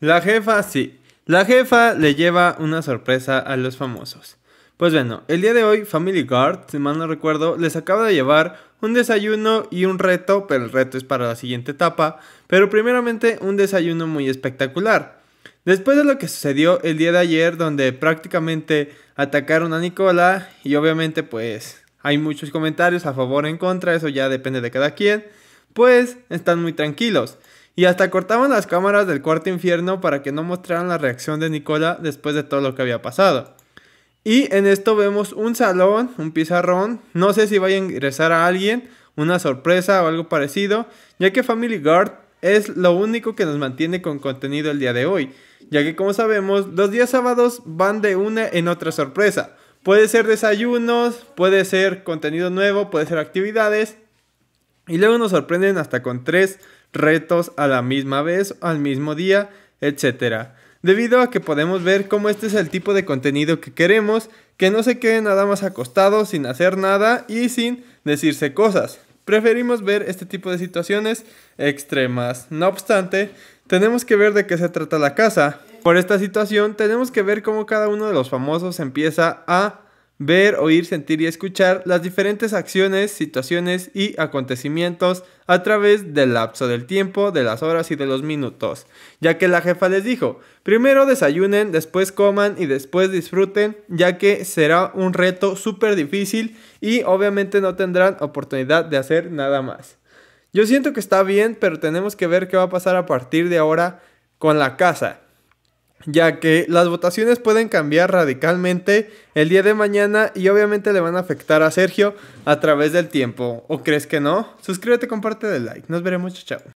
La jefa, sí. La jefa le lleva una sorpresa a los famosos. Pues bueno, el día de hoy Family Guard, si mal no recuerdo, les acaba de llevar un desayuno y un reto, pero el reto es para la siguiente etapa, pero primeramente un desayuno muy espectacular. Después de lo que sucedió el día de ayer, donde prácticamente atacaron a Nicola, y obviamente pues hay muchos comentarios a favor o en contra, eso ya depende de cada quien, pues están muy tranquilos. Y hasta cortaban las cámaras del cuarto infierno para que no mostraran la reacción de Nicola después de todo lo que había pasado. Y en esto vemos un salón, un pizarrón, no sé si va a ingresar a alguien, una sorpresa o algo parecido, ya que Family Guard es lo único que nos mantiene con contenido el día de hoy, ya que como sabemos, los días sábados van de una en otra sorpresa. Puede ser desayunos, puede ser contenido nuevo, puede ser actividades, y luego nos sorprenden hasta con tres retos a la misma vez, al mismo día, etc. Debido a que podemos ver cómo este es el tipo de contenido que queremos, que no se quede nada más acostado, sin hacer nada y sin decirse cosas. Preferimos ver este tipo de situaciones extremas. No obstante, tenemos que ver de qué se trata la casa. Por esta situación, tenemos que ver cómo cada uno de los famosos empieza a ver, oír, sentir y escuchar las diferentes acciones, situaciones y acontecimientos a través del lapso del tiempo, de las horas y de los minutos, ya que la jefa les dijo, primero desayunen, después coman y después disfruten, ya que será un reto súper difícil y obviamente no tendrán oportunidad de hacer nada más. Yo siento que está bien, pero tenemos que ver qué va a pasar a partir de ahora con la casa ya que las votaciones pueden cambiar radicalmente el día de mañana y obviamente le van a afectar a Sergio a través del tiempo. ¿O crees que no? Suscríbete, comparte, de like. Nos veremos, chao.